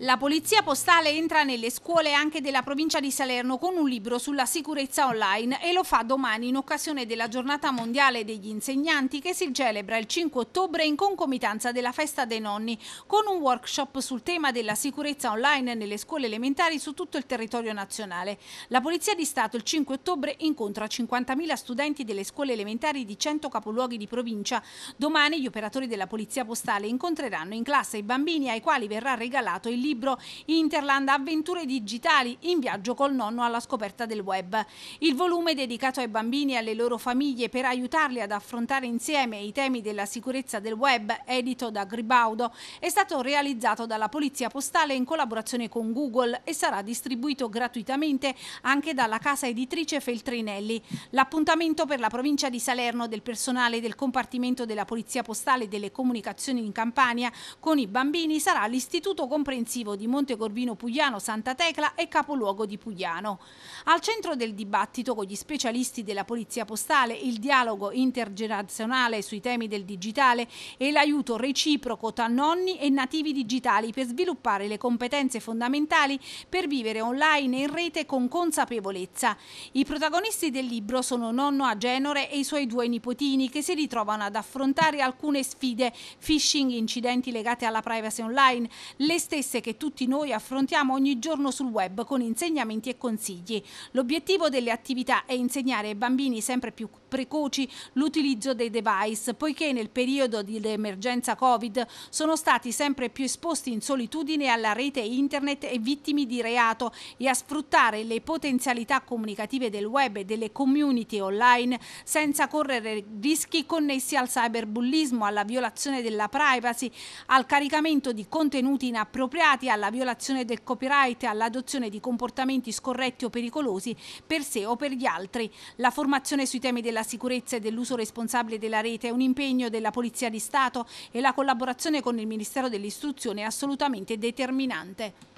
La polizia postale entra nelle scuole anche della provincia di Salerno con un libro sulla sicurezza online e lo fa domani in occasione della giornata mondiale degli insegnanti che si celebra il 5 ottobre in concomitanza della festa dei nonni con un workshop sul tema della sicurezza online nelle scuole elementari su tutto il territorio nazionale. La Polizia di Stato il 5 ottobre incontra 50.000 studenti delle scuole elementari di 100 capoluoghi di provincia. Domani gli operatori della polizia postale incontreranno in classe i bambini ai quali verrà regalato il libro libro Interland Avventure digitali in viaggio col nonno alla scoperta del web. Il volume dedicato ai bambini e alle loro famiglie per aiutarli ad affrontare insieme i temi della sicurezza del web, edito da Gribaudo, è stato realizzato dalla Polizia Postale in collaborazione con Google e sarà distribuito gratuitamente anche dalla casa editrice Feltrinelli. L'appuntamento per la provincia di Salerno del personale del compartimento della Polizia Postale e delle Comunicazioni in Campania con i bambini sarà l'Istituto Comprensivo difensivo di Monte Corvino Pugliano Santa Tecla e capoluogo di Pugliano. Al centro del dibattito con gli specialisti della Polizia Postale il dialogo intergenerazionale sui temi del digitale e l'aiuto reciproco tra nonni e nativi digitali per sviluppare le competenze fondamentali per vivere online e in rete con consapevolezza. I protagonisti del libro sono nonno Agenore e i suoi due nipotini che si ritrovano ad affrontare alcune sfide, phishing, incidenti legati alla privacy online, le stesse che che tutti noi affrontiamo ogni giorno sul web con insegnamenti e consigli. L'obiettivo delle attività è insegnare ai bambini sempre più precoci l'utilizzo dei device, poiché nel periodo dell'emergenza Covid sono stati sempre più esposti in solitudine alla rete internet e vittimi di reato e a sfruttare le potenzialità comunicative del web e delle community online senza correre rischi connessi al cyberbullismo, alla violazione della privacy, al caricamento di contenuti inappropriati, alla violazione del copyright, all'adozione di comportamenti scorretti o pericolosi per sé o per gli altri. La formazione sui temi della della sicurezza e dell'uso responsabile della rete è un impegno della Polizia di Stato e la collaborazione con il Ministero dell'Istruzione è assolutamente determinante.